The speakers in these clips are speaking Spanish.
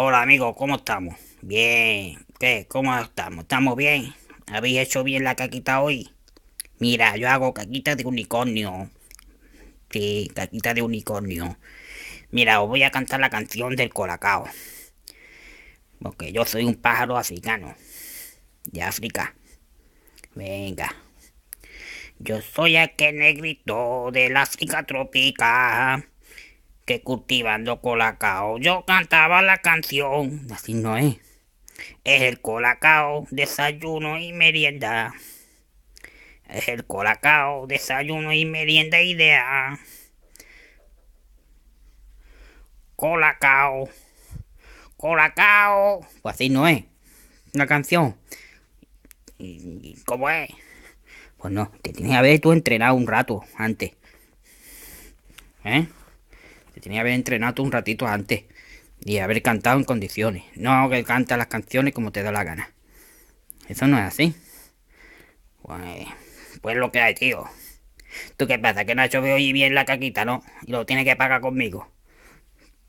Hola amigos, ¿cómo estamos? Bien. ¿Qué? ¿Cómo estamos? ¿Estamos bien? ¿Habéis hecho bien la caquita hoy? Mira, yo hago caquita de unicornio. Sí, caquita de unicornio. Mira, os voy a cantar la canción del colacao. Porque yo soy un pájaro africano. De África. Venga. Yo soy aquel negrito del África tropical que cultivando colacao yo cantaba la canción. Así no es. Es el colacao, desayuno y merienda. Es el colacao, desayuno y merienda idea. Colacao. Colacao. Pues así no es. Una canción. ¿Y cómo es? Pues no, te tienes que haber tú entrenado un rato antes. ¿Eh? tenía que haber entrenado un ratito antes y haber cantado en condiciones. No que canta las canciones como te da la gana. Eso no es así. Pues, pues, lo que hay, tío. ¿Tú qué pasa? Que no ha hecho hoy bien la caquita, ¿no? Y lo tiene que pagar conmigo.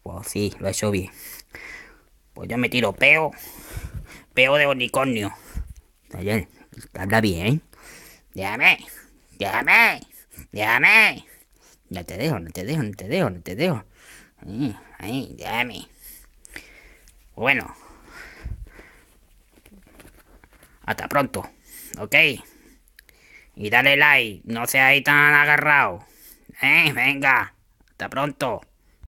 Pues sí, lo ha hecho bien. Pues ya me tiro peo. Peo de unicornio. Ayer, habla bien. ¿eh? Déjame. Déjame. Déjame. No te dejo, no te dejo, no te dejo, no te dejo. Ay, dame. Bueno. Hasta pronto. Ok. Y dale like. No seas ahí tan agarrado. Eh, venga. Hasta pronto.